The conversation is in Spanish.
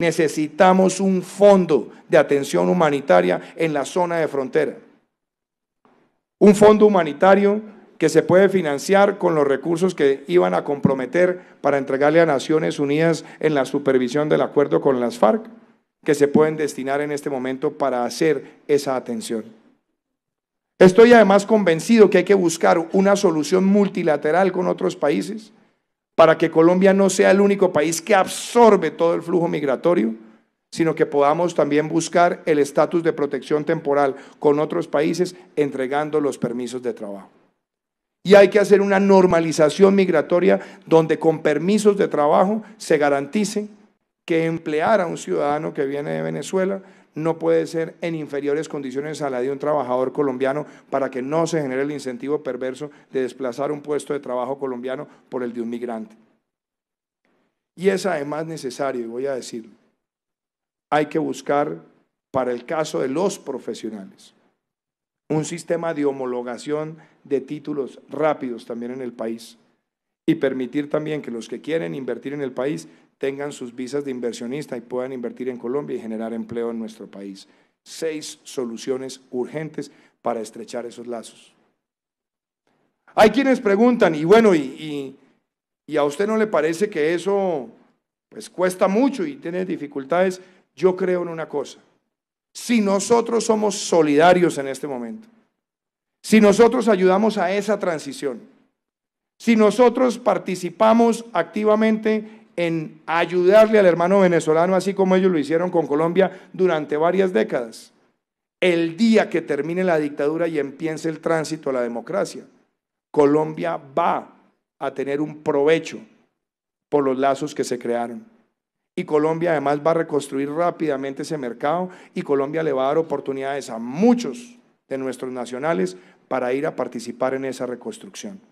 Necesitamos un fondo de atención humanitaria en la zona de frontera. Un fondo humanitario que se puede financiar con los recursos que iban a comprometer para entregarle a Naciones Unidas en la supervisión del acuerdo con las FARC, que se pueden destinar en este momento para hacer esa atención. Estoy además convencido que hay que buscar una solución multilateral con otros países para que Colombia no sea el único país que absorbe todo el flujo migratorio, sino que podamos también buscar el estatus de protección temporal con otros países entregando los permisos de trabajo. Y hay que hacer una normalización migratoria donde con permisos de trabajo se garantice que emplear a un ciudadano que viene de Venezuela no puede ser en inferiores condiciones a la de un trabajador colombiano para que no se genere el incentivo perverso de desplazar un puesto de trabajo colombiano por el de un migrante. Y es además necesario, y voy a decirlo, hay que buscar para el caso de los profesionales un sistema de homologación de títulos rápidos también en el país y permitir también que los que quieren invertir en el país tengan sus visas de inversionista y puedan invertir en Colombia y generar empleo en nuestro país. Seis soluciones urgentes para estrechar esos lazos. Hay quienes preguntan, y bueno, y, a usted no le parece que eso pues cuesta mucho y tiene dificultades. Yo creo en una cosa, si nosotros somos solidarios en este momento, si nosotros ayudamos a esa transición, si nosotros participamos activamente en ayudarle al hermano venezolano, así como ellos lo hicieron con Colombia durante varias décadas, el día que termine la dictadura y empiece el tránsito a la democracia, Colombia va a tener un provecho por los lazos que se crearon. Y Colombia además va a reconstruir rápidamente ese mercado y Colombia le va a dar oportunidades a muchos de nuestros nacionales para ir a participar en esa reconstrucción.